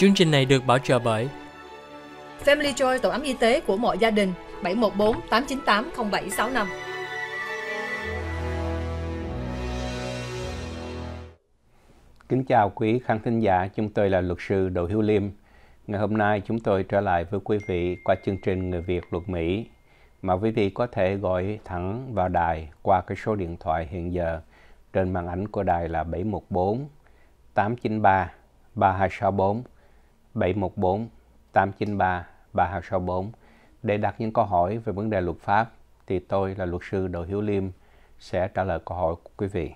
Chương trình này được bảo trợ bởi Family Joy tổ ấm y tế của mọi gia đình 714 898 0765. Kính chào quý khán thính giả, chúng tôi là luật sư Đỗ Hiếu Liêm. Ngày hôm nay chúng tôi trở lại với quý vị qua chương trình Người Việt Luật Mỹ mà quý vị có thể gọi thẳng vào đài qua cái số điện thoại hiện giờ trên màn ảnh của đài là 714 893 3264 714 893 3264 để đặt những câu hỏi về vấn đề luật pháp thì tôi là luật sư Đỗ Hiếu Liêm sẽ trả lời câu hỏi của quý vị.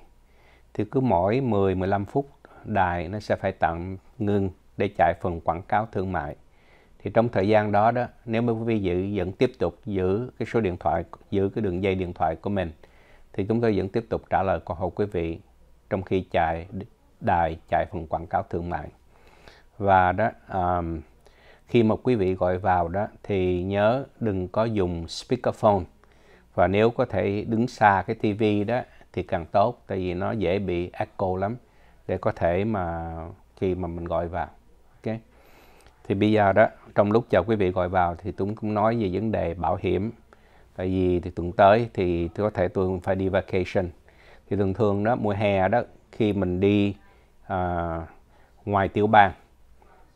Thì cứ mỗi 10-15 phút đài nó sẽ phải tạm ngưng để chạy phần quảng cáo thương mại. Thì trong thời gian đó đó, nếu mà quý vị giữ vẫn tiếp tục giữ cái số điện thoại, giữ cái đường dây điện thoại của mình thì chúng tôi vẫn tiếp tục trả lời câu hỏi quý vị trong khi chạy đài chạy phần quảng cáo thương mại và đó um, khi mà quý vị gọi vào đó thì nhớ đừng có dùng speakerphone và nếu có thể đứng xa cái tivi đó thì càng tốt tại vì nó dễ bị echo lắm để có thể mà khi mà mình gọi vào ok thì bây giờ đó trong lúc chờ quý vị gọi vào thì tôi cũng nói về vấn đề bảo hiểm tại vì thì tuần tới thì có thể tôi phải đi vacation thì thường thường đó mùa hè đó khi mình đi à, ngoài tiểu bang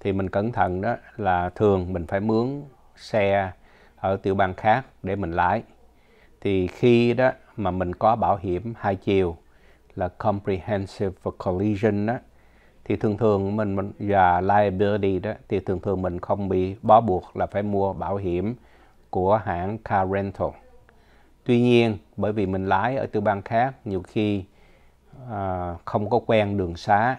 thì mình cẩn thận đó là thường mình phải mướn xe ở tiểu bang khác để mình lái thì khi đó mà mình có bảo hiểm hai chiều là comprehensive collision đó thì thường thường mình, và liability đó thì thường thường mình không bị bó buộc là phải mua bảo hiểm của hãng car rental. Tuy nhiên bởi vì mình lái ở tiểu bang khác nhiều khi à, không có quen đường xá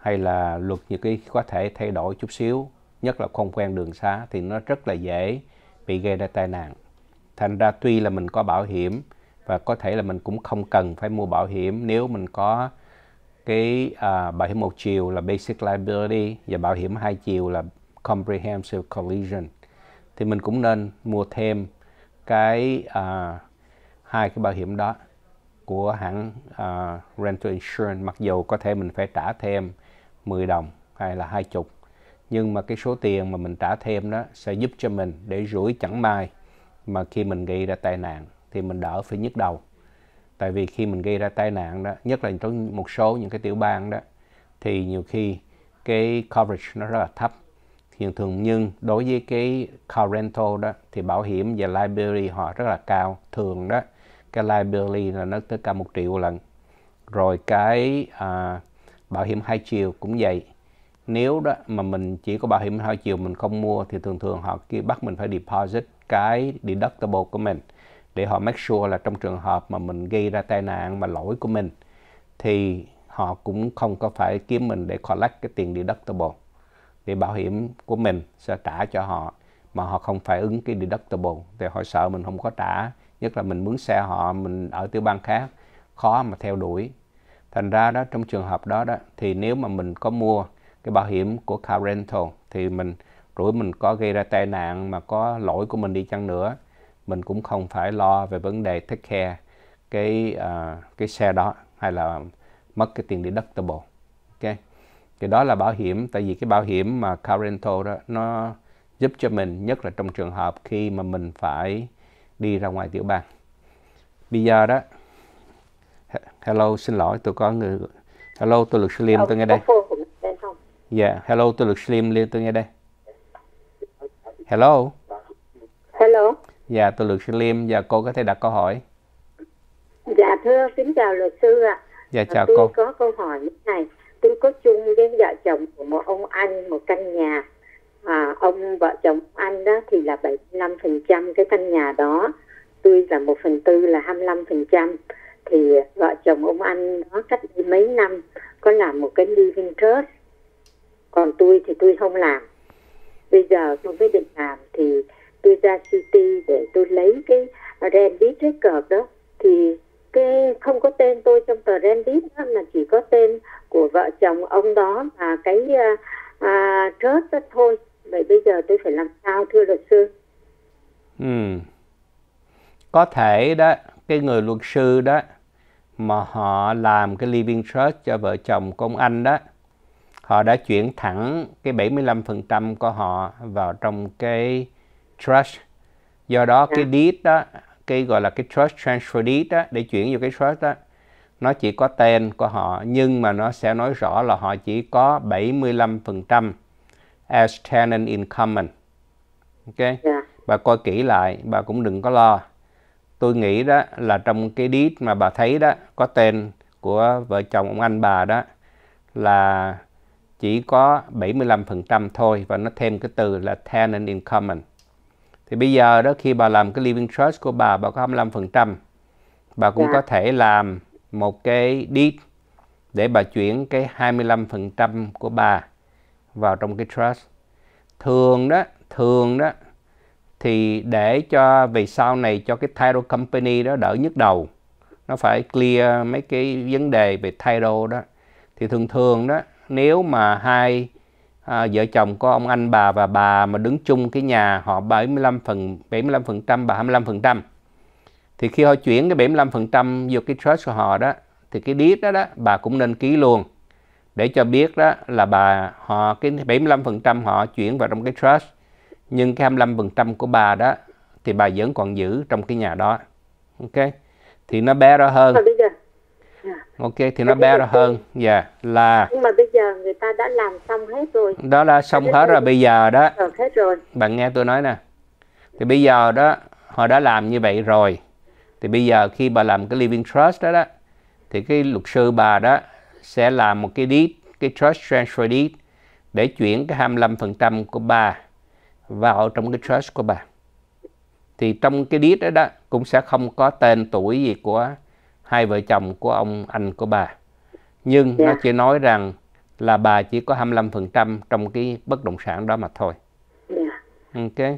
hay là luật những cái có thể thay đổi chút xíu nhất là không quen đường xá thì nó rất là dễ bị gây ra tai nạn thành ra tuy là mình có bảo hiểm và có thể là mình cũng không cần phải mua bảo hiểm nếu mình có cái uh, bảo hiểm một chiều là basic liability và bảo hiểm hai chiều là comprehensive collision thì mình cũng nên mua thêm cái uh, hai cái bảo hiểm đó của hãng uh, rental insurance mặc dù có thể mình phải trả thêm 10 đồng hay là hai chục nhưng mà cái số tiền mà mình trả thêm đó sẽ giúp cho mình để rủi chẳng may mà khi mình gây ra tai nạn thì mình đỡ phải nhức đầu tại vì khi mình gây ra tai nạn đó nhất là trong một số những cái tiểu bang đó thì nhiều khi cái coverage nó rất là thấp hiện thường nhưng đối với cái car rental đó thì bảo hiểm và liability họ rất là cao thường đó cái liability là nó tới cả một triệu lần rồi cái à, bảo hiểm hai chiều cũng vậy nếu đó mà mình chỉ có bảo hiểm hai chiều mình không mua thì thường thường họ kia bắt mình phải deposit cái deductible của mình để họ make sure là trong trường hợp mà mình gây ra tai nạn mà lỗi của mình thì họ cũng không có phải kiếm mình để collect cái tiền deductible để bảo hiểm của mình sẽ trả cho họ mà họ không phải ứng cái deductible thì họ sợ mình không có trả nhất là mình mướn xe họ mình ở tiểu bang khác khó mà theo đuổi thành ra đó trong trường hợp đó đó thì nếu mà mình có mua cái bảo hiểm của car rental thì mình rủi mình có gây ra tai nạn mà có lỗi của mình đi chăng nữa mình cũng không phải lo về vấn đề take care cái uh, cái xe đó hay là mất cái tiền deductible ok thì đó là bảo hiểm tại vì cái bảo hiểm mà car rental đó nó giúp cho mình nhất là trong trường hợp khi mà mình phải đi ra ngoài tiểu bang bây giờ đó hello xin lỗi tôi có người hello tôi luật sư liêm tôi nghe đây ờ, dạ yeah. hello tôi luật sư liêm tôi nghe đây hello hello dạ yeah, tôi luật sư liêm và cô có thể đặt câu hỏi dạ thưa kính chào luật sư ạ dạ ờ, chào tôi cô tôi có câu hỏi như này tôi có chung với vợ chồng của một ông anh một căn nhà à, ông vợ chồng anh đó thì là 75% cái căn nhà đó tôi là một phần tư là 25% thì vợ chồng ông anh đó cách đi mấy năm có làm một cái living trust còn tôi thì tôi không làm bây giờ tôi mới định làm thì tôi ra city để tôi lấy cái rendit record đó thì cái không có tên tôi trong tờ rendit đó mà chỉ có tên của vợ chồng ông đó và cái à, à, trust đó thôi vậy bây giờ tôi phải làm sao thưa luật sư ừ. có thể đó cái người luật sư đó mà họ làm cái living trust cho vợ chồng công anh đó họ đã chuyển thẳng cái 75% của họ vào trong cái trust do đó yeah. cái dạ. deed đó cái gọi là cái trust transfer deed đó để chuyển vô cái trust đó nó chỉ có tên của họ nhưng mà nó sẽ nói rõ là họ chỉ có 75% as tenant in common. Ok. Yeah. Dạ. Bà coi kỹ lại, bà cũng đừng có lo. Tôi nghĩ đó là trong cái deed mà bà thấy đó có tên của vợ chồng ông anh bà đó là chỉ có 75% thôi và nó thêm cái từ là tenant in common. Thì bây giờ đó khi bà làm cái living trust của bà bà có 25%, bà cũng yeah. Dạ. có thể làm một cái deed để bà chuyển cái 25% của bà vào trong cái trust thường đó thường đó thì để cho vì sau này cho cái title company đó đỡ nhức đầu nó phải clear mấy cái vấn đề về title đó thì thường thường đó nếu mà hai à, vợ chồng có ông anh bà và bà mà đứng chung cái nhà họ 75 phần 75 phần trăm bà 25 phần trăm thì khi họ chuyển cái 75 phần trăm vô cái trust của họ đó thì cái deed đó đó bà cũng nên ký luôn để cho biết đó là bà họ cái 75% họ chuyển vào trong cái trust nhưng cái 25% của bà đó thì bà vẫn còn giữ trong cái nhà đó. Ok. Thì nó bé ra hơn. Dạ. Ok thì nó bé ra hơn. Dạ yeah. là Nhưng mà bây giờ người ta đã làm xong hết rồi. Đó là xong hết, rồi bây giờ đó. Ừ, hết rồi. Bạn nghe tôi nói nè. Thì bây giờ đó họ đã làm như vậy rồi. Thì bây giờ khi bà làm cái living trust đó đó thì cái luật sư bà đó sẽ là một cái deed, cái trust transfer deed để chuyển cái 25% của bà vào trong cái trust của bà. Thì trong cái deed đó, đó cũng sẽ không có tên tuổi gì của hai vợ chồng của ông anh của bà. Nhưng yeah. nó dạ. chỉ nói rằng là bà chỉ có 25% trong cái bất động sản đó mà thôi. Yeah. Dạ. Ok.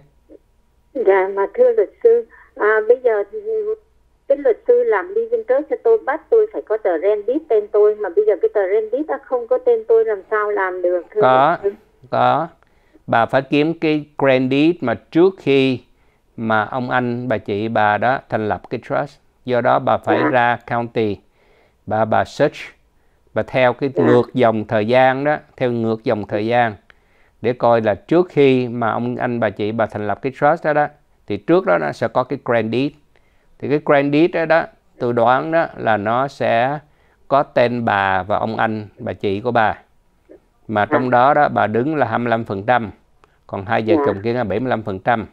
Dạ, yeah, mà thưa luật sư, à, bây giờ thì cái luật sư làm living trust cho tôi bắt tôi phải có tờ rendit tên tôi mà bây giờ cái tờ rendit đã không có tên tôi làm sao làm được thưa có luật có bà phải kiếm cái grandee mà trước khi mà ông anh bà chị bà đó thành lập cái trust do đó bà phải dạ. ra county bà bà search và theo cái dạ. ngược dòng thời gian đó theo ngược dòng thời gian để coi là trước khi mà ông anh bà chị bà thành lập cái trust đó đó thì trước đó nó sẽ có cái grandee thì cái credit đó, đó tôi đoán đó là nó sẽ có tên bà và ông anh bà chị của bà mà trong đó đó bà đứng là 25% còn hai vợ dạ. chồng kia là 75%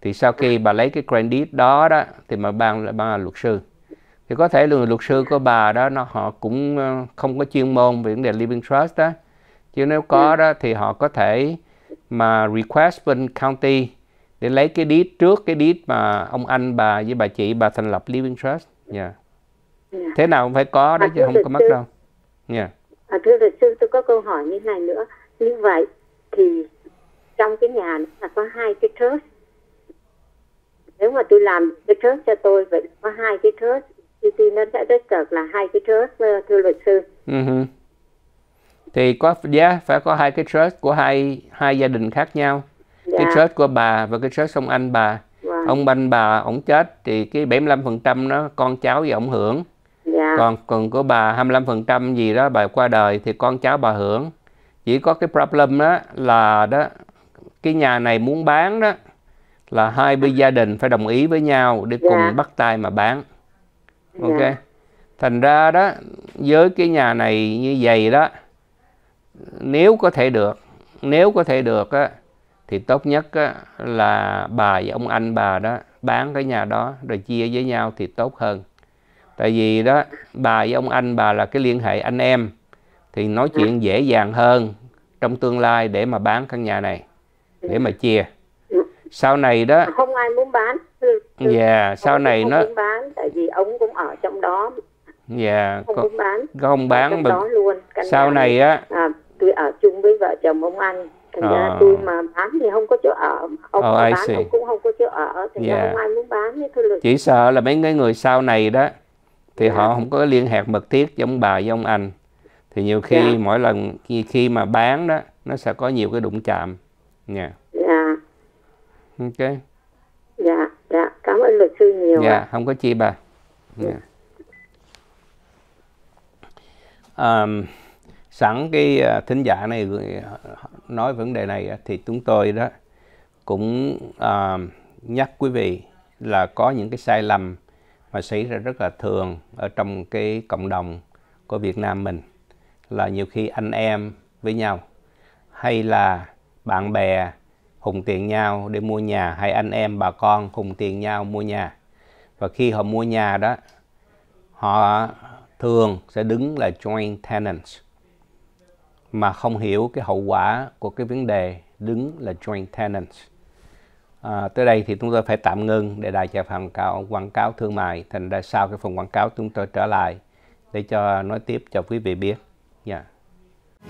thì sau khi bà lấy cái credit đó đó thì mà ban là ban luật sư thì có thể là luật sư của bà đó nó họ cũng ờ, không có chuyên môn về vấn đề living trust đó chứ nếu có dạ. đó thì họ có thể mà request bên county để lấy cái deed trước cái deed mà ông anh bà với bà chị bà thành lập living trust nha yeah. yeah. thế nào cũng phải có đấy à, chứ không có mất đâu nha dạ. yeah. à, thưa luật sư tôi có câu hỏi như này nữa như vậy thì trong cái nhà nó là có hai cái trust nếu mà tôi làm cái trust cho tôi vậy có hai cái trust thì, thì nó sẽ rất cợt là hai cái trust ờ, thưa luật sư uh-huh. thì có giá yeah, phải có hai cái trust của hai hai gia đình khác nhau dạ. cái chết của bà và cái chết sông anh bà wow. Vâng. ông banh bà ổng chết thì cái 75% nó con cháu gì ổng hưởng dạ. còn còn của bà 25% gì đó bà qua đời thì con cháu bà hưởng chỉ có cái problem đó là đó cái nhà này muốn bán đó là hai bên gia đình phải đồng ý với nhau để dạ. cùng bắt tay mà bán dạ. ok dạ. thành ra đó với cái nhà này như vậy đó nếu có thể được nếu có thể được á thì tốt nhất là bà với ông anh bà đó bán cái nhà đó rồi chia với nhau thì tốt hơn tại vì đó bà với ông anh bà là cái liên hệ anh em thì nói chuyện dễ dàng hơn trong tương lai để mà bán căn nhà này để mà chia sau này đó à, không ai muốn bán dạ yeah, sau này không nó muốn bán tại vì ông cũng ở trong đó dạ yeah, không có, muốn bán không bán mà... đó luôn. Căn sau này á à, tôi ở chung với vợ chồng ông anh thành à. ra tôi ờ. mà bán thì không có chỗ ở ông oh, ờ, bán ông cũng không có chỗ ở thì yeah. không ai muốn bán với tôi lực. chỉ sợ là mấy cái người sau này đó thì yeah. họ không có liên hệ mật thiết giống bà với ông anh thì nhiều khi yeah. mỗi lần khi, khi mà bán đó nó sẽ có nhiều cái đụng chạm nha yeah. yeah. ok dạ yeah, dạ yeah. cảm ơn luật sư nhiều dạ yeah, không có chi bà yeah. um, sẵn cái à, thính giả này à, nói vấn đề này thì chúng tôi đó cũng uh, nhắc quý vị là có những cái sai lầm mà xảy ra rất là thường ở trong cái cộng đồng của Việt Nam mình là nhiều khi anh em với nhau hay là bạn bè hùng tiền nhau để mua nhà hay anh em bà con hùng tiền nhau mua nhà và khi họ mua nhà đó họ thường sẽ đứng là joint tenants mà không hiểu cái hậu quả của cái vấn đề đứng là joint tenant. À, tới đây thì chúng tôi phải tạm ngưng để đại trả phần cáo, quảng cáo thương mại. Thành ra sau cái phần quảng cáo chúng tôi trở lại để cho nói tiếp cho quý vị biết. Yeah. Dạ.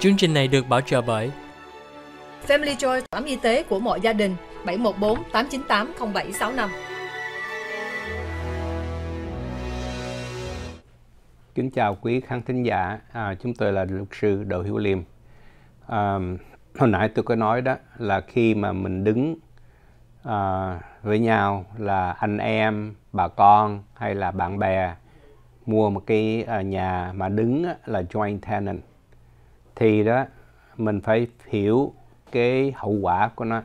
Chương trình này được bảo trợ bởi Family Joy, khám y tế của mọi gia đình 714 898 0765. Kính chào quý khán thính giả, à, chúng tôi là luật sư Đỗ Hiếu Liêm. À, hồi nãy tôi có nói đó là khi mà mình đứng à, với nhau là anh em, bà con hay là bạn bè mua một cái à, nhà mà đứng là joint tenant thì đó mình phải hiểu cái hậu quả của nó.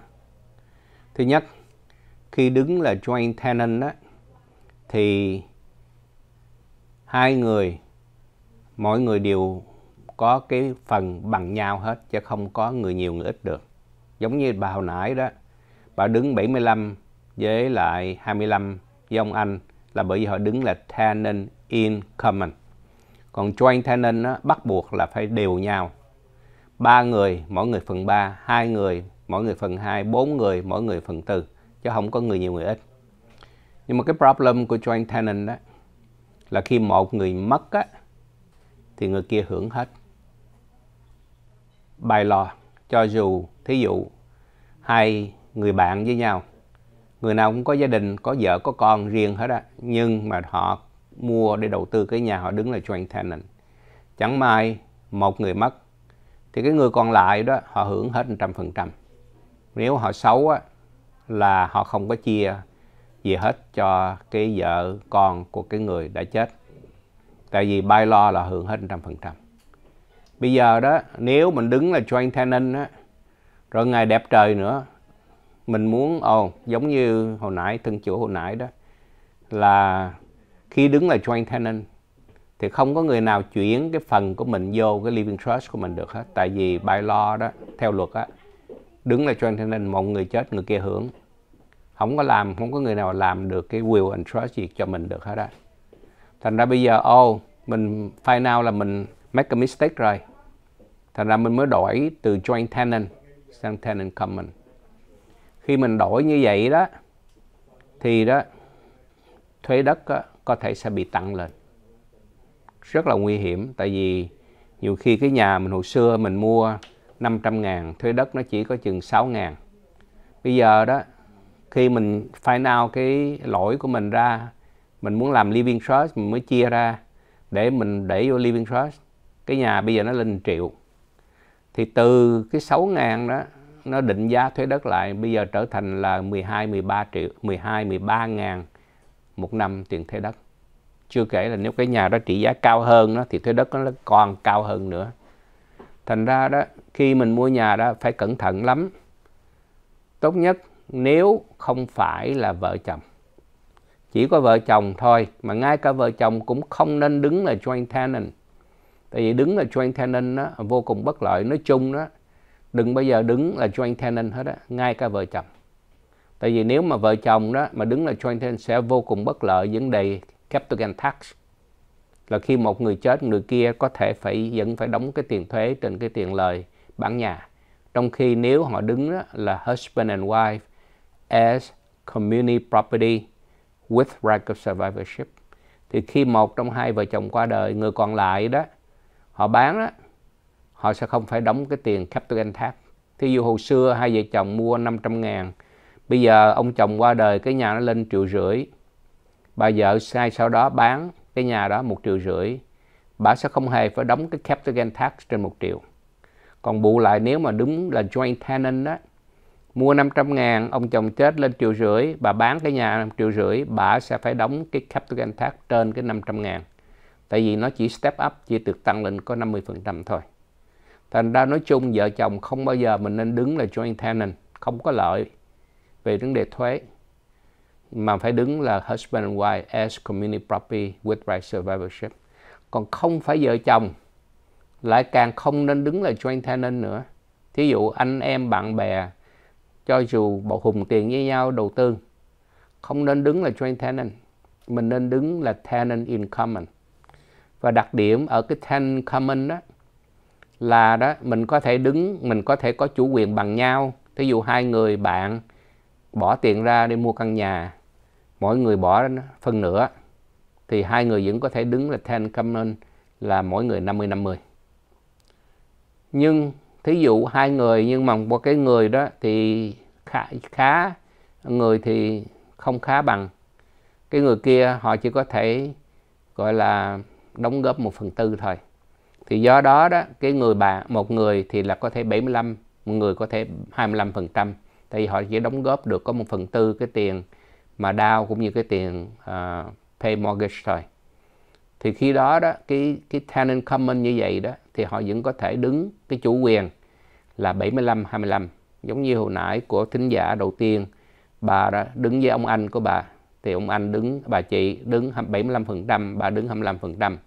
Thứ nhất, khi đứng là joint tenant đó, thì hai người, mỗi người đều có cái phần bằng nhau hết, chứ không có người nhiều người ít được. Giống như bà hồi nãy đó, bà đứng 75 với lại 25 với ông anh là bởi vì họ đứng là tenant in common. Còn joint tenant đó, bắt buộc là phải đều nhau ba người mỗi người phần 3, hai người mỗi người phần 2, bốn người mỗi người phần 4 chứ không có người nhiều người ít. Nhưng mà cái problem của joint tenant đó là khi một người mất á, thì người kia hưởng hết. Bài lò cho dù thí dụ hai người bạn với nhau người nào cũng có gia đình có vợ có con riêng hết á nhưng mà họ mua để đầu tư cái nhà họ đứng là joint tenant chẳng may một người mất thì cái người còn lại đó họ hưởng hết 100%. Nếu họ xấu á, là họ không có chia gì hết cho cái vợ con của cái người đã chết. Tại vì by law là hưởng hết 100%. Bây giờ đó, nếu mình đứng là joint tenant á, rồi ngày đẹp trời nữa, mình muốn, ồ, oh, giống như hồi nãy, thân chủ hồi nãy đó, là khi đứng là joint tenant thì không có người nào chuyển cái phần của mình vô cái living trust của mình được hết tại vì by law đó theo luật á đứng là joint tenant một người chết người kia hưởng không có làm không có người nào làm được cái will and trust gì cho mình được hết á thành ra bây giờ ô oh, mình final là mình make a mistake rồi thành ra mình mới đổi từ joint tenant sang tenant common khi mình đổi như vậy đó thì đó thuế đất đó, có thể sẽ bị tăng lên rất là nguy hiểm tại vì nhiều khi cái nhà mình hồi xưa mình mua 500 ngàn thuế đất nó chỉ có chừng 6 ngàn bây giờ đó khi mình find out cái lỗi của mình ra mình muốn làm living trust mình mới chia ra để mình để vô living trust cái nhà bây giờ nó lên triệu thì từ cái 6 ngàn đó nó định giá thuế đất lại bây giờ trở thành là 12 13 triệu 12 13 ngàn một năm tiền thuế đất chưa kể là nếu cái nhà đó trị giá cao hơn đó, thì thuế đất nó còn cao hơn nữa thành ra đó khi mình mua nhà đó phải cẩn thận lắm tốt nhất nếu không phải là vợ chồng chỉ có vợ chồng thôi mà ngay cả vợ chồng cũng không nên đứng là joint tenant tại vì đứng là joint tenant đó, vô cùng bất lợi nói chung đó đừng bao giờ đứng là joint tenant hết á ngay cả vợ chồng tại vì nếu mà vợ chồng đó mà đứng là joint tenant sẽ vô cùng bất lợi vấn đề capital gain tax là khi một người chết người kia có thể phải vẫn phải đóng cái tiền thuế trên cái tiền lời bán nhà trong khi nếu họ đứng đó là husband and wife as community property with right of survivorship thì khi một trong hai vợ chồng qua đời người còn lại đó họ bán đó họ sẽ không phải đóng cái tiền capital gain tax thí dụ hồi xưa hai vợ chồng mua 500 ngàn bây giờ ông chồng qua đời cái nhà nó lên triệu rưỡi bà vợ sai sau đó bán cái nhà đó một triệu rưỡi bà sẽ không hề phải đóng cái capital gain tax trên một triệu còn bù lại nếu mà đúng là joint tenant đó mua 500 ngàn ông chồng chết lên triệu rưỡi bà bán cái nhà một triệu rưỡi bà sẽ phải đóng cái capital gain tax trên cái 500 ngàn tại vì nó chỉ step up chỉ được tăng lên có 50% thôi thành ra nói chung vợ chồng không bao giờ mình nên đứng là joint tenant không có lợi về vấn đề thuế mà phải đứng là husband and wife as community property with right survivorship còn không phải vợ chồng lại càng không nên đứng là joint tenant nữa thí dụ anh em bạn bè cho dù bộ hùng tiền với nhau đầu tư không nên đứng là joint tenant mình nên đứng là tenant in common và đặc điểm ở cái tenant common đó là đó mình có thể đứng mình có thể có chủ quyền bằng nhau thí dụ hai người bạn bỏ tiền ra để mua căn nhà mỗi người bỏ phân nửa thì hai người vẫn có thể đứng là ten common là mỗi người 50 50. Nhưng thí dụ hai người nhưng mà một cái người đó thì khá, khá người thì không khá bằng cái người kia họ chỉ có thể gọi là đóng góp một phần tư thôi thì do đó đó cái người bạn một người thì là có thể 75 một người có thể 25 phần trăm thì họ chỉ đóng góp được có một phần tư cái tiền mà đau cũng như cái tiền uh, pay mortgage thôi thì khi đó đó cái cái tenant common như vậy đó thì họ vẫn có thể đứng cái chủ quyền là 75 25 giống như hồi nãy của thính giả đầu tiên bà đó đứng với ông anh của bà thì ông anh đứng bà chị đứng 75% bà đứng 25%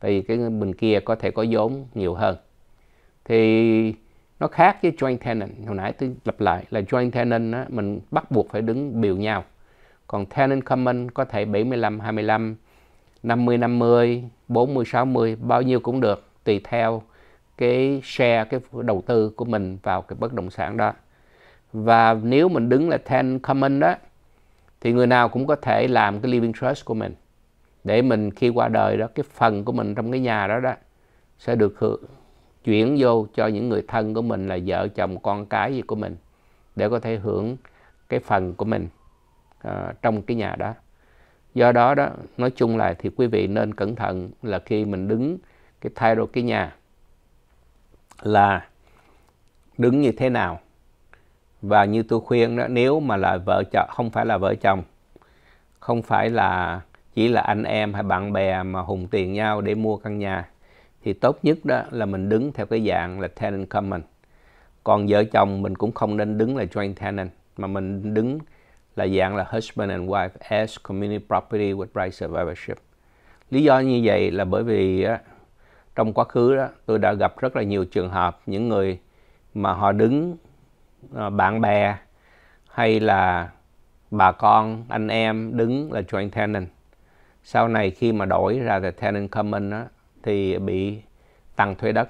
thì cái bên kia có thể có vốn nhiều hơn thì nó khác với joint tenant hồi nãy tôi lặp lại là joint tenant á, mình bắt buộc phải đứng biểu nhau còn tenant common có thể 75 25 50 50 40 60 bao nhiêu cũng được tùy theo cái share cái đầu tư của mình vào cái bất động sản đó và nếu mình đứng là tenant common đó thì người nào cũng có thể làm cái living trust của mình để mình khi qua đời đó cái phần của mình trong cái nhà đó đó sẽ được hưởng chuyển vô cho những người thân của mình là vợ chồng con cái gì của mình để có thể hưởng cái phần của mình à, trong cái nhà đó do đó đó nói chung là thì quý vị nên cẩn thận là khi mình đứng cái thay đổi cái nhà là đứng như thế nào và như tôi khuyên đó nếu mà là vợ chồng không phải là vợ chồng không phải là chỉ là anh em hay bạn bè mà hùng tiền nhau để mua căn nhà thì tốt nhất đó là mình đứng theo cái dạng là tenant common còn vợ chồng mình cũng không nên đứng là joint tenant mà mình đứng là dạng là husband and wife as community property with right survivorship lý do như vậy là bởi vì á, trong quá khứ đó tôi đã gặp rất là nhiều trường hợp những người mà họ đứng ờ, bạn bè hay là bà con anh em đứng là joint tenant sau này khi mà đổi ra là tenant common đó, thì bị tăng thuế đất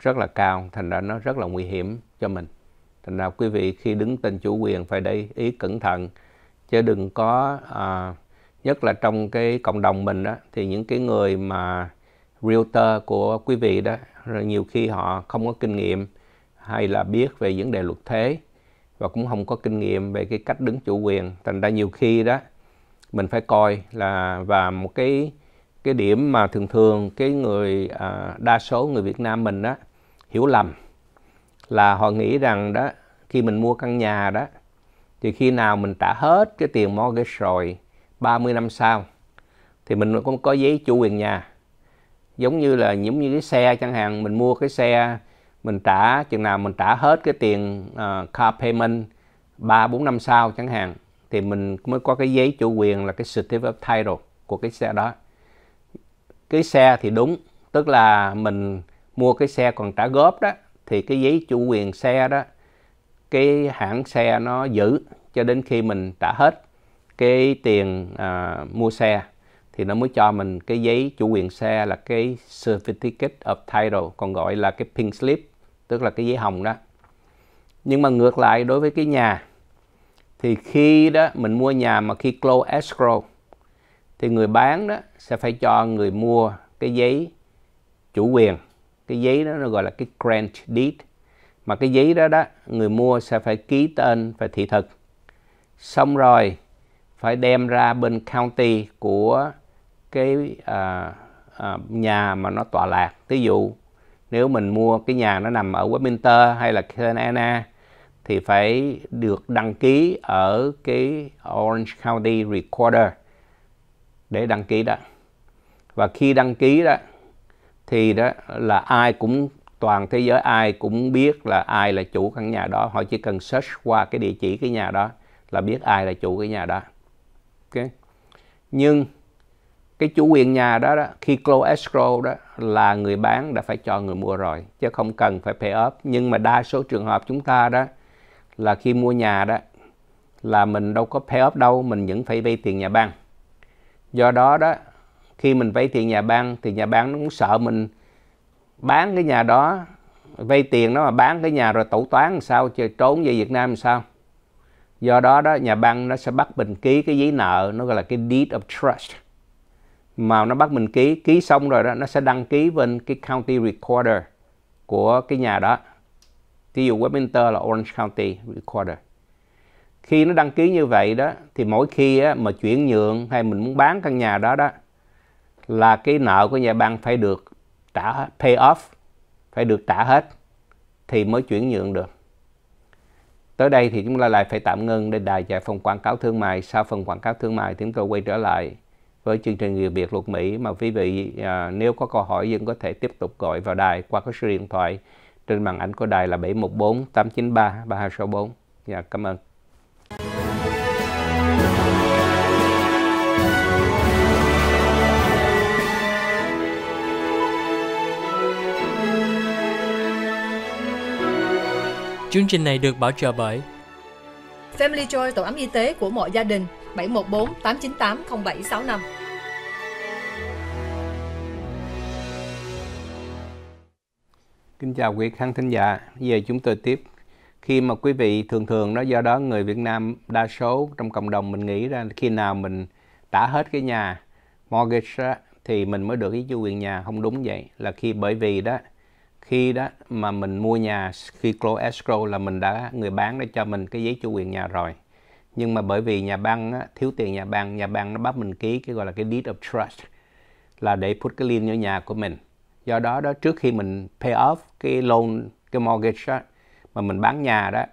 rất là cao thành ra nó rất là nguy hiểm cho mình thành ra quý vị khi đứng tên chủ quyền phải để ý cẩn thận chứ đừng có à, nhất là trong cái cộng đồng mình đó thì những cái người mà realtor của quý vị đó rồi nhiều khi họ không có kinh nghiệm hay là biết về vấn đề luật thuế và cũng không có kinh nghiệm về cái cách đứng chủ quyền thành ra nhiều khi đó mình phải coi là và một cái cái điểm mà thường thường cái người à, đa số người Việt Nam mình đó hiểu lầm là họ nghĩ rằng đó khi mình mua căn nhà đó thì khi nào mình trả hết cái tiền mortgage rồi 30 năm sau thì mình cũng có giấy chủ quyền nhà giống như là giống như cái xe chẳng hạn mình mua cái xe mình trả chừng nào mình trả hết cái tiền uh, car payment 3 4 năm sau chẳng hạn thì mình mới có cái giấy chủ quyền là cái certificate of title của cái xe đó cái xe thì đúng tức là mình mua cái xe còn trả góp đó thì cái giấy chủ quyền xe đó cái hãng xe nó giữ cho đến khi mình trả hết cái tiền à, mua xe thì nó mới cho mình cái giấy chủ quyền xe là cái certificate of title còn gọi là cái pink slip tức là cái giấy hồng đó nhưng mà ngược lại đối với cái nhà thì khi đó mình mua nhà mà khi close escrow thì người bán đó sẽ phải cho người mua cái giấy chủ quyền cái giấy đó nó gọi là cái grant deed mà cái giấy đó đó người mua sẽ phải ký tên và thị thực xong rồi phải đem ra bên county của cái à, à, nhà mà nó tọa lạc ví dụ nếu mình mua cái nhà nó nằm ở Westminster hay là Santa thì phải được đăng ký ở cái Orange County Recorder để đăng ký đó và khi đăng ký đó thì đó là ai cũng toàn thế giới ai cũng biết là ai là chủ căn nhà đó họ chỉ cần search qua cái địa chỉ cái nhà đó là biết ai là chủ cái nhà đó ok nhưng cái chủ quyền nhà đó, đó khi close escrow đó là người bán đã phải cho người mua rồi chứ không cần phải pay up nhưng mà đa số trường hợp chúng ta đó là khi mua nhà đó là mình đâu có pay up đâu mình vẫn phải vay tiền nhà băng do đó đó khi mình vay tiền nhà băng thì nhà băng nó cũng sợ mình bán cái nhà đó vay tiền nó mà bán cái nhà rồi tẩu toán làm sao chơi trốn về Việt Nam làm sao do đó đó nhà băng nó sẽ bắt mình ký cái giấy nợ nó gọi là cái deed of trust mà nó bắt mình ký ký xong rồi đó nó sẽ đăng ký bên cái county recorder của cái nhà đó ví dụ Westminster là Orange County recorder khi nó đăng ký như vậy đó thì mỗi khi á, mà chuyển nhượng hay mình muốn bán căn nhà đó đó là cái nợ của nhà băng phải được trả hết, pay off phải được trả hết thì mới chuyển nhượng được tới đây thì chúng ta lại phải tạm ngưng để đài chạy phần quảng cáo thương mại sau phần quảng cáo thương mại chúng tôi quay trở lại với chương trình người Việt luật Mỹ mà quý vị à, nếu có câu hỏi vẫn có thể tiếp tục gọi vào đài qua các số điện thoại trên màn ảnh của đài là 714 893 3264. Dạ, cảm ơn. Chương trình này được bảo trợ bởi Family Joy tổ ấm y tế của mọi gia đình 714 898 0765. Kính chào quý khán thính giả, giờ chúng tôi tiếp. Khi mà quý vị thường thường đó do đó người Việt Nam đa số trong cộng đồng mình nghĩ ra khi nào mình trả hết cái nhà mortgage đó, thì mình mới được cái chủ quyền nhà không đúng vậy là khi bởi vì đó khi đó mà mình mua nhà khi close escrow là mình đã người bán đã cho mình cái giấy chủ quyền nhà rồi nhưng mà bởi vì nhà băng á, thiếu tiền nhà băng nhà băng nó bắt mình ký cái gọi là cái deed of trust là để put cái lien vô nhà của mình do đó đó trước khi mình pay off cái loan cái mortgage đó, mà mình bán nhà đó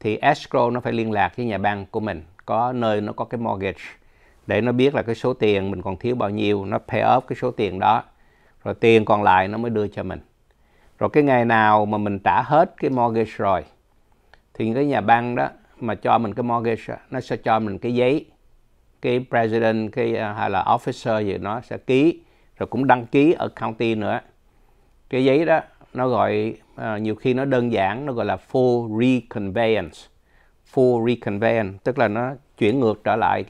thì escrow nó phải liên lạc với nhà băng của mình có nơi nó có cái mortgage để nó biết là cái số tiền mình còn thiếu bao nhiêu nó pay off cái số tiền đó rồi tiền còn lại nó mới đưa cho mình rồi cái ngày nào mà mình trả hết cái mortgage rồi thì cái nhà băng đó mà cho mình cái mortgage nó sẽ cho mình cái giấy cái president cái à, hay là officer gì nó sẽ ký rồi cũng đăng ký ở county nữa cái giấy đó nó gọi uh, nhiều khi nó đơn giản nó gọi là full reconveyance full reconveyance tức là nó chuyển ngược trở lại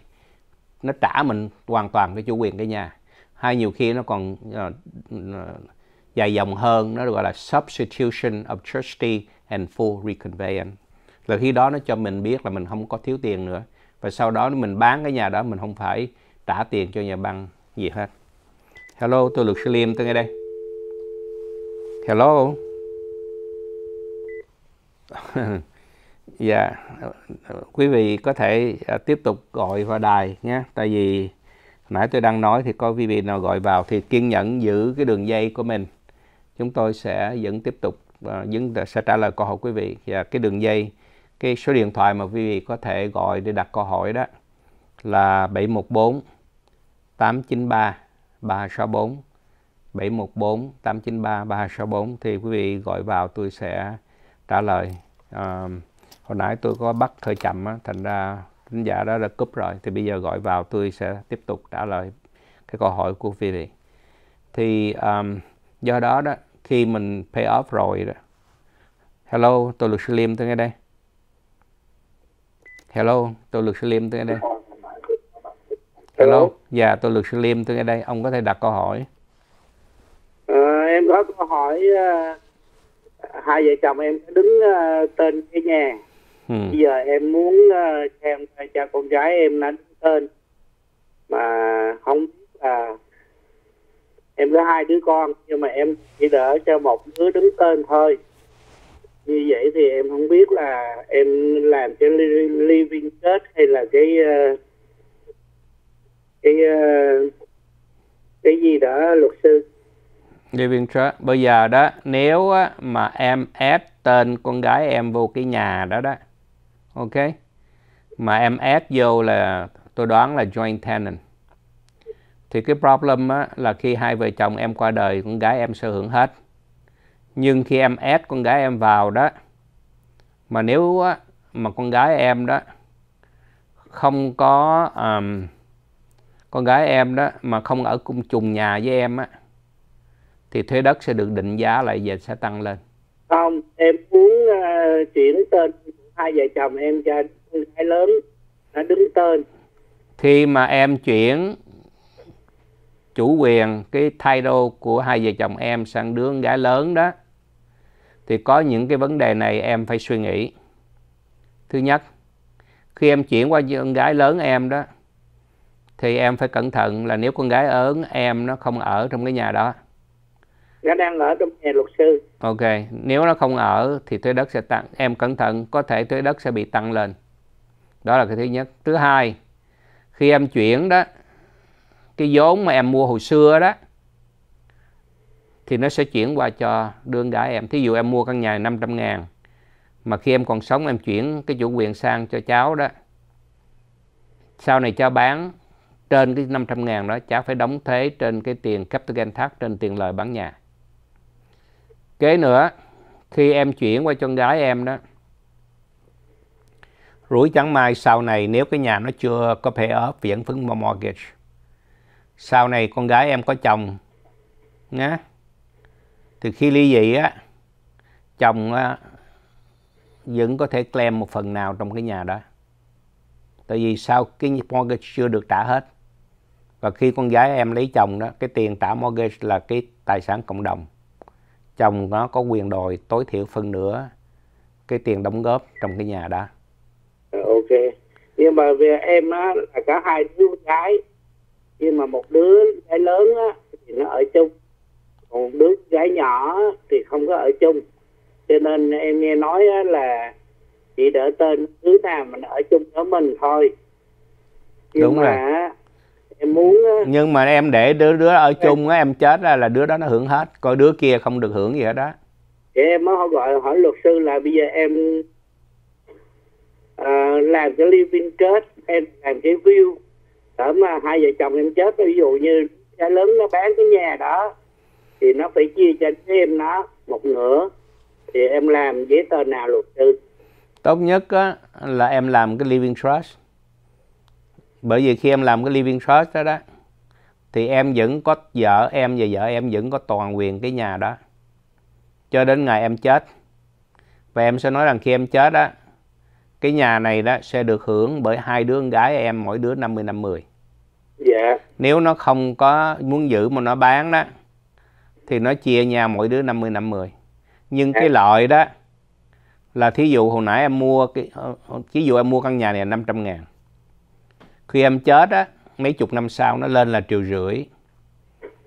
nó trả mình hoàn toàn cái chủ quyền cái nhà hay nhiều khi nó còn uh, dài dòng hơn nó được gọi là substitution of trustee and full reconveyance là khi đó nó cho mình biết là mình không có thiếu tiền nữa và sau đó mình bán cái nhà đó mình không phải trả tiền cho nhà băng gì hết hello tôi luật sư liêm tôi nghe đây hello dạ yeah. quý vị có thể à, tiếp tục gọi vào đài nhé tại vì nãy tôi đang nói thì có quý vị nào gọi vào thì kiên nhẫn giữ cái đường dây của mình chúng tôi sẽ vẫn tiếp tục ờ, vẫn sẽ trả lời câu hỏi quý vị và cái đường dây cái số điện thoại mà quý vị có thể gọi để đặt câu hỏi đó là 714 893 364 714 893 364 thì quý vị gọi vào tôi sẽ trả lời à, hồi nãy tôi có bắt hơi chậm á, thành ra khán giả đó đã cúp rồi thì bây giờ gọi vào tôi sẽ tiếp tục trả lời cái câu hỏi của quý vị thì um, do đó đó khi mình pay off rồi đó hello tôi luật sư liêm tôi nghe đây hello tôi luật sư liêm tôi nghe đây hello dạ tôi luật sư liêm tôi nghe đây ông có thể đặt câu hỏi à, em có câu hỏi uh, hai vợ chồng em đứng uh, tên cái nhà hmm. bây giờ em muốn uh, xem cha con gái em nó đứng tên mà không biết là em có hai đứa con nhưng mà em chỉ đỡ cho một đứa đứng tên thôi như vậy thì em không biết là em làm cái living chết hay là cái ờ, cái ờ, cái gì đó luật sư living trust bây giờ đó nếu mà em ép tên con gái em vô cái nhà đó đó ok mà em ép vô là tôi đoán là joint tenant thì cái problem á, là khi hai vợ chồng em qua đời con gái em sở hưởng hết nhưng khi em ép con gái em vào đó mà nếu á, mà con gái em đó không có um, con gái em đó mà không ở cùng chung nhà với em á thì thuế đất sẽ được định giá lại và sẽ tăng lên không em muốn uh, chuyển tên hai vợ chồng em cho con gái lớn đã đứng tên khi mà em chuyển chủ quyền cái thay đô của hai vợ chồng em sang đứa con gái lớn đó thì có những cái vấn đề này em phải suy nghĩ thứ nhất khi em chuyển qua con gái lớn em đó thì em phải cẩn thận là nếu con gái ớn em nó không ở trong cái nhà đó nó đang ở trong nhà luật sư ok nếu nó không ở thì thuế đất sẽ tăng em cẩn thận có thể thuế đất sẽ bị tăng lên đó là cái thứ nhất thứ hai khi em chuyển đó cái vốn mà em mua hồi xưa đó thì nó sẽ chuyển qua cho đương đãi em. Thí dụ em mua căn nhà này 500 ngàn mà khi em còn sống em chuyển cái chủ quyền sang cho cháu đó. Sau này cháu bán trên cái 500 ngàn đó cháu phải đóng thế trên cái tiền capital gain tax trên tiền lời bán nhà. Kế nữa khi em chuyển qua cho con gái em đó rủi chẳng may sau này nếu cái nhà nó chưa có pay off vẫn phứng mortgage sau này con gái em có chồng nhá từ khi ly dị á chồng á, vẫn có thể claim một phần nào trong cái nhà đó tại vì sau cái mortgage chưa được trả hết và khi con gái em lấy chồng đó cái tiền trả mortgage là cái tài sản cộng đồng chồng nó có quyền đòi tối thiểu phần nữa cái tiền đóng góp trong cái nhà đó ok nhưng mà về em á là cả hai đứa gái nhưng mà một đứa gái lớn á, thì nó ở chung còn một đứa gái nhỏ thì không có ở chung cho nên em nghe nói á, là chỉ đỡ tên đứa nào mình ở chung với mình thôi nhưng đúng mà rồi em muốn nhưng mà em để đứa đứa ở chung á em chết ra là đứa đó nó hưởng hết coi đứa kia không được hưởng gì hết đó thì em mới gọi hỏi luật sư là bây giờ em uh, làm cái living kết em làm cái view để mà hai vợ chồng em chết ví dụ như cái lớn nó bán cái nhà đó thì nó phải chia cho em nó một nửa thì em làm giấy tờ nào luật sư tốt nhất á, là em làm cái living trust bởi vì khi em làm cái living trust đó đó thì em vẫn có vợ em và vợ em vẫn có toàn quyền cái nhà đó cho đến ngày em chết và em sẽ nói rằng khi em chết á cái nhà này đó sẽ được hưởng bởi hai đứa con gái em mỗi đứa 50 50. Dạ. Nếu nó không có muốn giữ mà nó bán đó thì nó chia nhà mỗi đứa 50 50. Nhưng dạ. cái loại đó là thí dụ hồi nãy em mua cái ờ, ờ, thí dụ em mua căn nhà này là 500 ngàn. Khi em chết á mấy chục năm sau nó lên là triệu rưỡi.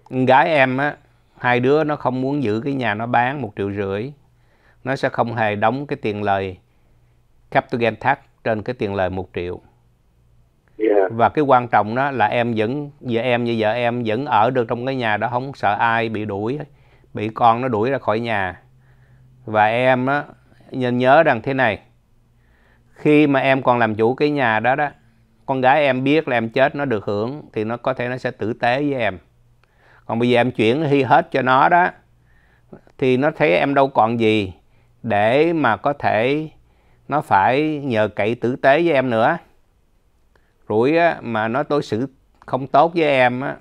Con gái em á hai đứa nó không muốn giữ cái nhà nó bán một triệu rưỡi. Nó sẽ không hề đóng cái tiền lời capital gain tax trên cái tiền lời 1 triệu yeah. Dạ. và cái quan trọng đó là em vẫn vợ em như vợ em vẫn ở được trong cái nhà đó không sợ ai bị đuổi bị con nó đuổi ra khỏi nhà và em á nên nhớ rằng thế này khi mà em còn làm chủ cái nhà đó đó con gái em biết là em chết nó được hưởng thì nó có thể nó sẽ tử tế với em còn bây giờ em chuyển hy hết cho nó đó thì nó thấy em đâu còn gì để mà có thể nó phải nhờ cậy tử tế với em nữa rủi á, mà nó đối xử không tốt với em á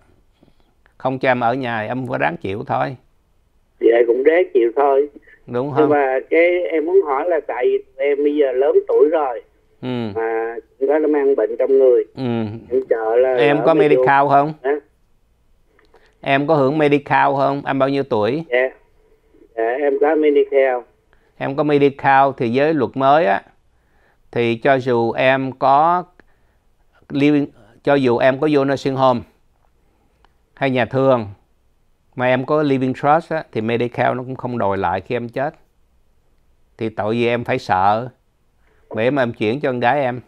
không cho em ở nhà em có đáng chịu thôi vậy cũng đáng chịu thôi đúng không và cái em muốn hỏi là tại em bây giờ lớn tuổi rồi ừ. mà nó mang bệnh trong người ừ. em sợ là em có medical vô. không Hả? em có hưởng medical không em bao nhiêu tuổi dạ yeah. Dạ, em có medical em có medical thì với luật mới á thì cho dù em có living cho dù em có vô nursing home hay nhà thương mà em có living trust á, thì medical nó cũng không đòi lại khi em chết thì tội gì em phải sợ để mà em chuyển cho con gái em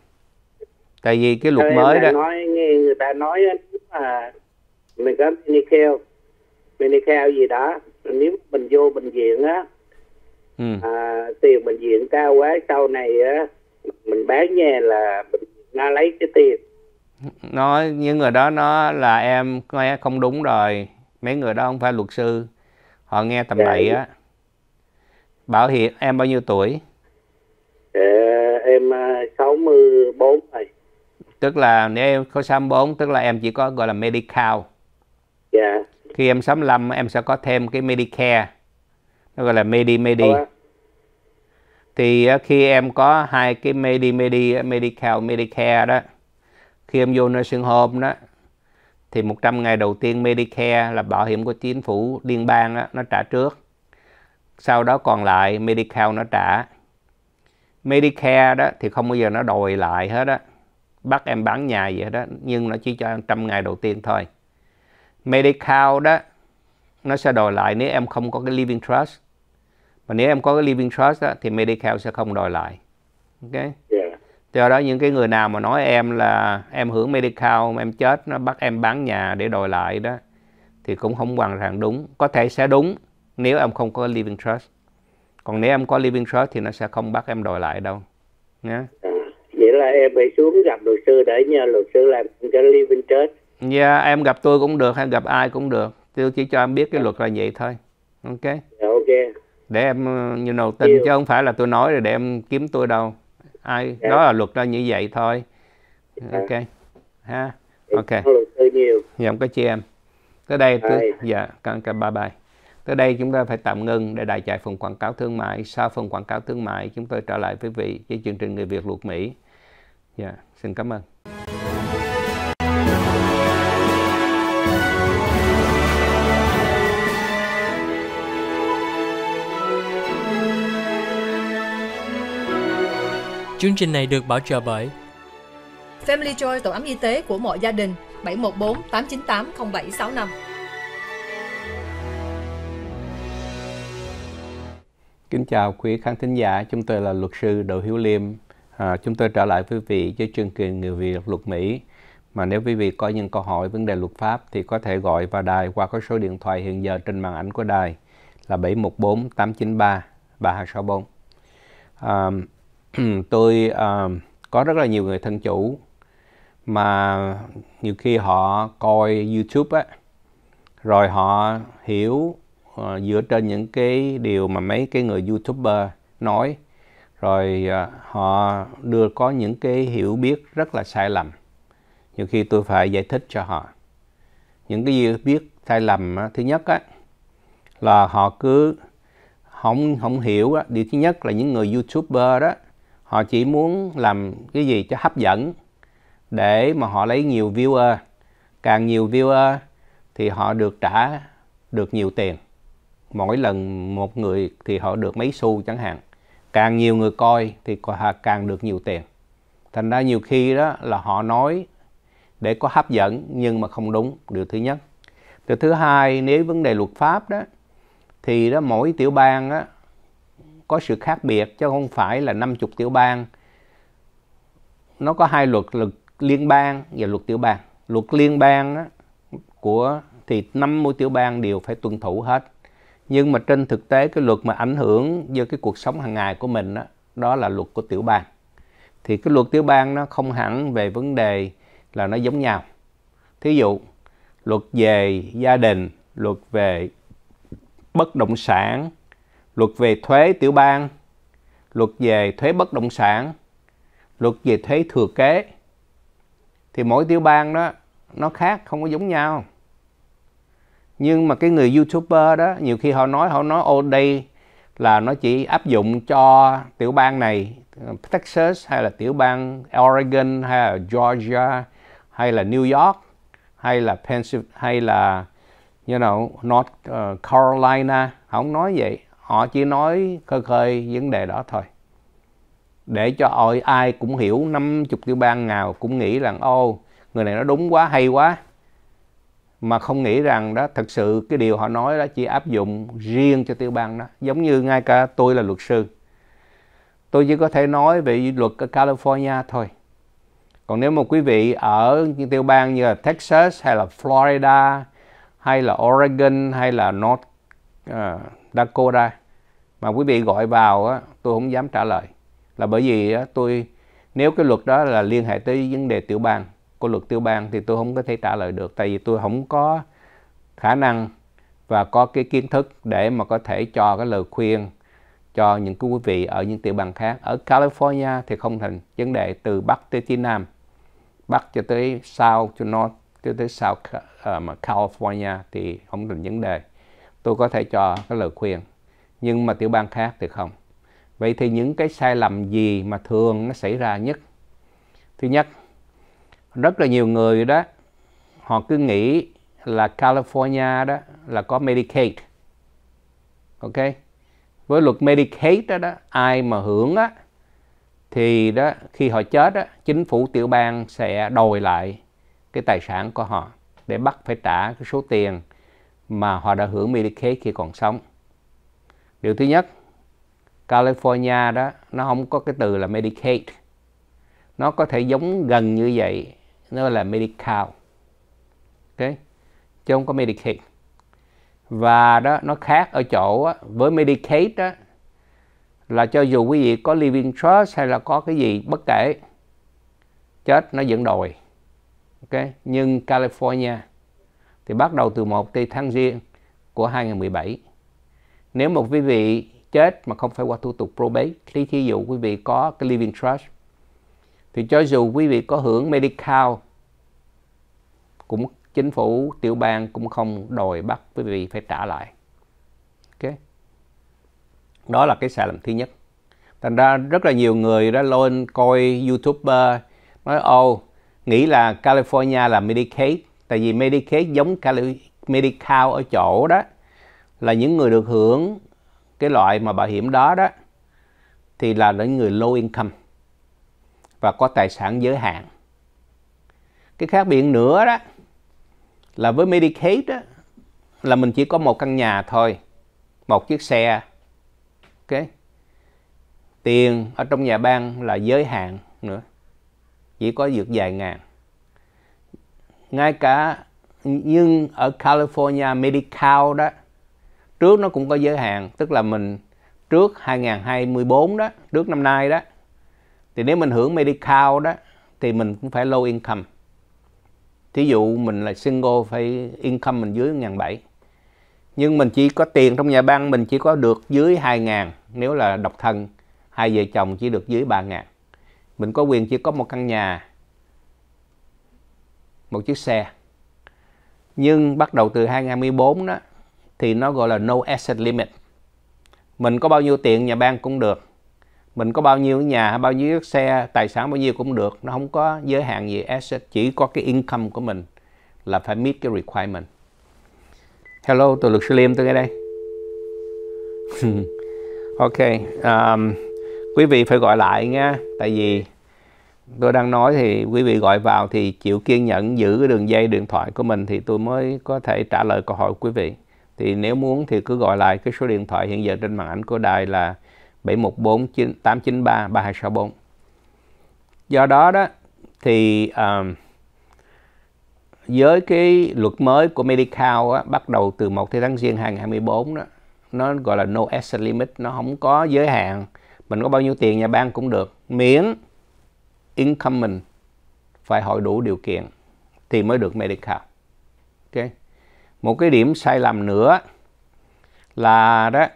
tại vì cái luật mới đó nói người ta nói là mình có medical medical gì đó nếu mình vô bệnh viện á Ừ. à, tiền bệnh viện cao quá sau này á mình bán nhà là nó lấy cái tiền nó những người đó nó là em nghe không đúng rồi mấy người đó không phải luật sư họ nghe tầm bậy dạ. á bảo hiểm em bao nhiêu tuổi ờ, em 64 à, rồi tức là nếu em có 64 tức là em chỉ có gọi là Medicare dạ yeah. khi em 65 em sẽ có thêm cái medicare nó gọi là medi medi thì khi em có hai cái medi medi medical medicare đó khi em vô nursing home đó thì 100 ngày đầu tiên Medicare là bảo hiểm của chính phủ liên bang đó, nó trả trước sau đó còn lại Medical nó trả Medicare đó thì không bao giờ nó đòi lại hết á bắt em bán nhà vậy đó nhưng nó chỉ cho em trăm ngày đầu tiên thôi Medical đó nó sẽ đòi lại nếu em không có cái living trust và nếu em có cái living trust đó, thì Medicare sẽ không đòi lại ok yeah. do đó những cái người nào mà nói em là em hưởng Medicare em chết nó bắt em bán nhà để đòi lại đó thì cũng không hoàn toàn đúng có thể sẽ đúng nếu em không có living trust còn nếu em có living trust thì nó sẽ không bắt em đòi lại đâu nhé yeah. nghĩa à, là em phải xuống gặp luật sư để nhờ luật sư làm cái living trust dạ yeah, em gặp tôi cũng được hay gặp ai cũng được tôi chỉ cho em biết cái luật là vậy thôi ok yeah, dạ, ok để em như nào tin chứ không phải là tôi nói rồi để em kiếm tôi đâu ai dạ. đó là luật ra như vậy thôi dạ. ok ha dạ, ok dạ không có chi em tới đây tôi, dạ cảm ơn bye bye tới đây chúng ta phải tạm ngưng để đại chạy phần quảng cáo thương mại sau phần quảng cáo thương mại chúng tôi trở lại với vị với chương trình người việt luật mỹ dạ xin cảm ơn Chương trình này được bảo trợ bởi Family Joy tổ ấm y tế của mọi gia đình 714 898 0765. Kính chào quý khán thính giả, chúng tôi là luật sư Đỗ Hiếu Liêm. À, chúng tôi trở lại với vị với chương trình Người Việt Luật Mỹ. Mà nếu quý vị có những câu hỏi vấn đề luật pháp thì có thể gọi vào đài qua cái số điện thoại hiện giờ trên màn ảnh của đài là 714 893 3264. tôi uh, có rất là nhiều người thân chủ mà nhiều khi họ coi YouTube á rồi họ hiểu uh, dựa trên những cái điều mà mấy cái người YouTuber nói rồi uh, họ đưa có những cái hiểu biết rất là sai lầm nhiều khi tôi phải giải thích cho họ những cái hiểu biết sai lầm á, thứ nhất á là họ cứ không không hiểu á điều thứ nhất là những người YouTuber đó họ chỉ muốn làm cái gì cho hấp dẫn để mà họ lấy nhiều viewer càng nhiều viewer thì họ được trả được nhiều tiền mỗi lần một người thì họ được mấy xu chẳng hạn càng nhiều người coi thì họ càng được nhiều tiền thành ra nhiều khi đó là họ nói để có hấp dẫn nhưng mà không đúng điều thứ nhất điều thứ hai nếu vấn đề luật pháp đó thì đó mỗi tiểu bang đó có sự khác biệt chứ không phải là 50 tiểu bang. Nó có hai luật, luật liên bang và luật tiểu bang. Luật liên bang á, của thì 50 tiểu bang đều phải tuân thủ hết. Nhưng mà trên thực tế cái luật mà ảnh hưởng vô cái cuộc sống hàng ngày của mình đó, đó là luật của tiểu bang. Thì cái luật tiểu bang nó không hẳn về vấn đề là nó giống nhau. Thí dụ, luật về gia đình, luật về bất động sản, luật về thuế tiểu bang, luật về thuế bất động sản, luật về thuế thừa kế. Thì mỗi tiểu bang đó nó khác, không có giống nhau. Nhưng mà cái người YouTuber đó, nhiều khi họ nói, họ nói ô đây là nó chỉ áp dụng cho tiểu bang này, Texas hay là tiểu bang Oregon hay là Georgia hay là New York hay là Pennsylvania hay là you know North ờ, Carolina, không nói vậy họ chỉ nói khơi khơi vấn đề đó thôi để cho ôi ai cũng hiểu năm chục tiểu bang nào cũng nghĩ rằng ô người này nó đúng quá hay quá mà không nghĩ rằng đó thật sự cái điều họ nói đó chỉ áp dụng riêng cho tiểu bang đó giống như ngay cả tôi là luật sư tôi chỉ có thể nói về luật ở California thôi còn nếu mà quý vị ở những tiểu bang như là Texas hay là Florida hay là Oregon hay là North uh, Dakota mà quý vị gọi vào á, tôi không dám trả lời là bởi vì á, tôi nếu cái luật đó là liên hệ tới vấn đề tiểu bang của luật tiểu bang thì tôi không có thể trả lời được tại vì tôi không có khả năng và có cái kiến thức để mà có thể cho cái lời khuyên cho những quý vị ở những tiểu bang khác ở California thì không thành vấn đề từ bắc tới, tới nam bắc cho tới south cho north cho tới south uh, California thì không thành vấn đề tôi có thể cho cái lời khuyên nhưng mà tiểu bang khác thì không. Vậy thì những cái sai lầm gì mà thường nó xảy ra nhất? Thứ nhất, rất là nhiều người đó họ cứ nghĩ là California đó là có Medicaid. Ok? Với luật Medicaid đó, đó ai mà hưởng á thì đó khi họ chết đó, chính phủ tiểu bang sẽ đòi lại cái tài sản của họ để bắt phải trả cái số tiền mà họ đã hưởng Medicaid khi còn sống điều thứ nhất California đó nó không có cái từ là Medicaid nó có thể giống gần như vậy nó là Medical ok chứ không có Medicaid và đó nó khác ở chỗ á, với Medicaid đó là cho dù quý vị có living trust hay là có cái gì bất kể chết nó vẫn đòi ok nhưng California thì bắt đầu từ 1 tây tháng riêng của 2017 nếu một quý vị chết mà không phải qua thủ tục probate thì thí dụ quý vị có cái living trust thì cho dù quý vị có hưởng medical cũng chính phủ tiểu bang cũng không đòi bắt quý vị phải trả lại ok đó là cái sai lầm thứ nhất thành ra rất là nhiều người đã lên coi youtuber nói ô oh, nghĩ là california là medicaid tại vì medicaid giống Cali medical ở chỗ đó là những người được hưởng cái loại mà bảo hiểm đó đó thì là những người low income và có tài sản giới hạn. Cái khác biệt nữa đó là với Medicaid đó, là mình chỉ có một căn nhà thôi, một chiếc xe. Ok. Tiền ở trong nhà bang là giới hạn nữa. Chỉ có được vài ngàn. Ngay cả nhưng ở California Medical đó trước nó cũng có giới hạn tức là mình trước 2024 đó trước năm nay đó thì nếu mình hưởng medical đó thì mình cũng phải low income thí dụ mình là single phải income mình dưới ngàn bảy nhưng mình chỉ có tiền trong nhà băng mình chỉ có được dưới 2 ngàn nếu là độc thân hai vợ chồng chỉ được dưới 3 ngàn mình có quyền chỉ có một căn nhà một chiếc xe nhưng bắt đầu từ 2024 đó thì nó gọi là no asset limit mình có bao nhiêu tiền nhà bang cũng được mình có bao nhiêu nhà bao nhiêu chiếc xe tài sản bao nhiêu cũng được nó không có giới hạn gì asset chỉ có cái income của mình là phải meet cái requirement hello tôi luật sư liêm tôi nghe đây ok um, quý vị phải gọi lại nha tại vì tôi đang nói thì quý vị gọi vào thì chịu kiên nhẫn giữ cái đường dây điện thoại của mình thì tôi mới có thể trả lời câu hỏi của quý vị thì nếu muốn thì cứ gọi lại cái số điện thoại hiện giờ trên màn ảnh của đài là 714 893 3264 do đó đó thì um, với cái luật mới của Medical á, bắt đầu từ 1 tháng giêng 2024 đó nó gọi là no asset limit nó không có giới hạn mình có bao nhiêu tiền nhà bang cũng được miễn income phải hội đủ điều kiện thì mới được Medical một cái điểm sai lầm nữa là đó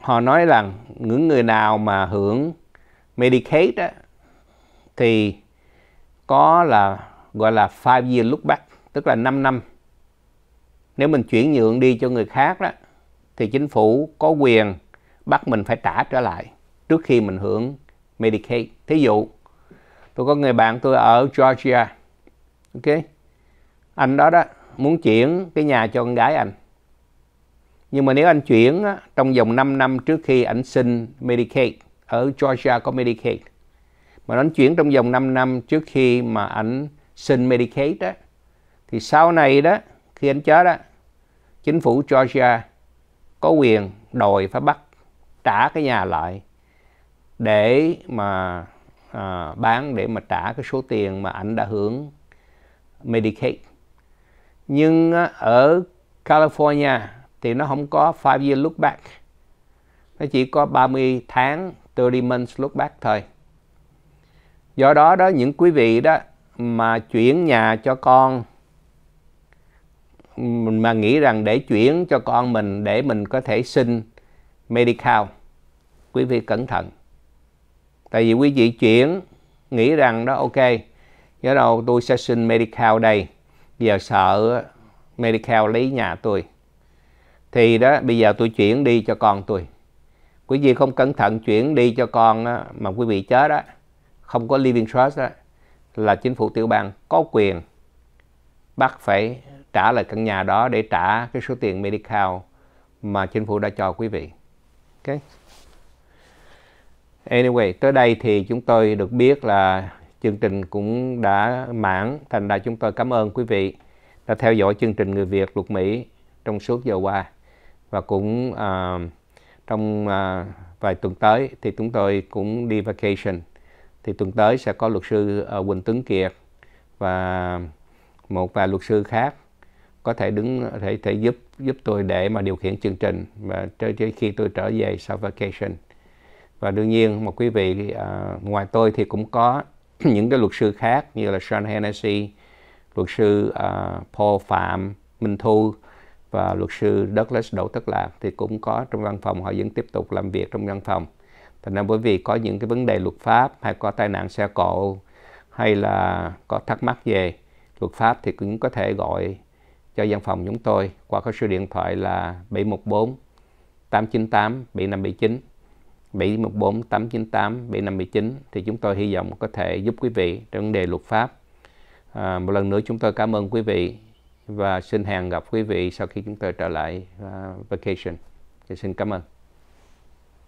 họ nói rằng những người nào mà hưởng Medicaid đó, thì có là gọi là five year look back, tức là 5 năm. Nếu mình chuyển nhượng đi cho người khác đó, thì chính phủ có quyền bắt mình phải trả trở lại trước khi mình hưởng Medicaid. Thí dụ, tôi có người bạn tôi ở Georgia, ok? anh đó đó muốn chuyển cái nhà cho con gái anh nhưng mà nếu anh chuyển á, trong vòng 5 năm trước khi anh xin Medicaid ở Georgia có Medicaid mà anh chuyển trong vòng 5 năm trước khi mà anh xin Medicaid đó thì sau này đó khi anh chết đó chính phủ Georgia có quyền đòi phải bắt trả cái nhà lại để mà à, bán để mà trả cái số tiền mà anh đã hưởng Medicaid nhưng ở California thì nó không có 5 year look back nó chỉ có 30 tháng 30 months look back thôi do đó đó những quý vị đó mà chuyển nhà cho con mà nghĩ rằng để chuyển cho con mình để mình có thể xin medical quý vị cẩn thận tại vì quý vị chuyển nghĩ rằng đó ok nhớ đâu tôi sẽ xin medical đây giờ sợ Medicare lấy nhà tôi thì đó bây giờ tôi chuyển đi cho con tôi quý vị không cẩn thận chuyển đi cho con đó, mà quý vị chết đó không có living trust đó là chính phủ tiểu bang có quyền bắt phải trả lại căn nhà đó để trả cái số tiền Medicare mà chính phủ đã cho quý vị. Okay. Anyway, tới đây thì chúng tôi được biết là chương trình cũng đã mãn. Thành ra chúng tôi cảm ơn quý vị đã theo dõi chương trình Người Việt Luật Mỹ trong suốt giờ qua. Và cũng à, trong à, vài tuần tới thì chúng tôi cũng đi vacation. Thì tuần tới sẽ có luật sư Quỳnh Tuấn Kiệt và một vài luật sư khác có thể đứng thể thể giúp giúp tôi để mà điều khiển chương trình và cho khi tôi trở về sau vacation và đương nhiên một quý vị à, ngoài tôi thì cũng có những cái luật sư khác như là Sean Hennessy, luật sư uh, Paul Phạm Minh Thu và luật sư Douglas Đỗ Tất Lạc thì cũng có trong văn phòng họ vẫn tiếp tục làm việc trong văn phòng. Thành ra bởi vì có những cái vấn đề luật pháp hay có tai nạn xe cộ hay là có thắc mắc về luật pháp thì cũng có thể gọi cho văn phòng chúng tôi qua các số điện thoại là 714 898 7579. 714 898 759 thì chúng tôi hy vọng có thể giúp quý vị trong vấn đề luật pháp. À, một lần nữa chúng tôi cảm ơn quý vị và xin hẹn gặp quý vị sau khi chúng tôi trở lại uh, vacation. Thì xin cảm ơn.